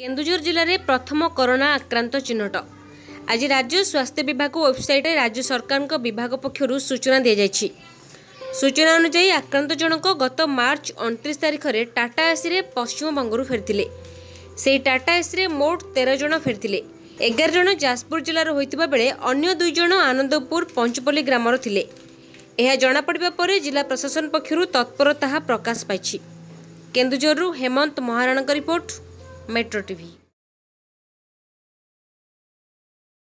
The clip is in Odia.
କେନ୍ଦୁଝର ଜିଲ୍ଲାରେ ପ୍ରଥମ କରୋନା ଆକ୍ରାନ୍ତ ଚିହ୍ନଟ ଆଜି ରାଜ୍ୟ ସ୍ୱାସ୍ଥ୍ୟ ବିଭାଗ ୱେବସାଇଟରେ ରାଜ୍ୟ ସରକାରଙ୍କ ବିଭାଗ ପକ୍ଷରୁ ସୂଚନା ଦିଆଯାଇଛି ସୂଚନା ଅନୁଯାୟୀ ଆକ୍ରାନ୍ତ ଜଣଙ୍କ ଗତ ମାର୍ଚ୍ଚ ଅଣତିରିଶ ତାରିଖରେ ଟାଟା ଏସିରେ ପଶ୍ଚିମବଙ୍ଗରୁ ଫେରିଥିଲେ ସେହି ଟାଟା ଏସିରେ ମୋଟ ତେର ଜଣ ଫେରିଥିଲେ ଏଗାର ଜଣ ଯାଜପୁର ଜିଲ୍ଲାର ହୋଇଥିବା ବେଳେ ଅନ୍ୟ ଦୁଇ ଜଣ ଆନନ୍ଦପୁର ପଞ୍ଚପଲ୍ଲୀ ଗ୍ରାମର ଥିଲେ ଏହା ଜଣାପଡ଼ିବା ପରେ ଜିଲ୍ଲା ପ୍ରଶାସନ ପକ୍ଷରୁ ତତ୍ପରତା ପ୍ରକାଶ ପାଇଛି କେନ୍ଦୁଝରରୁ ହେମନ୍ତ ମହାରଣାଙ୍କ ରିପୋର୍ଟ मेट्रो टीवी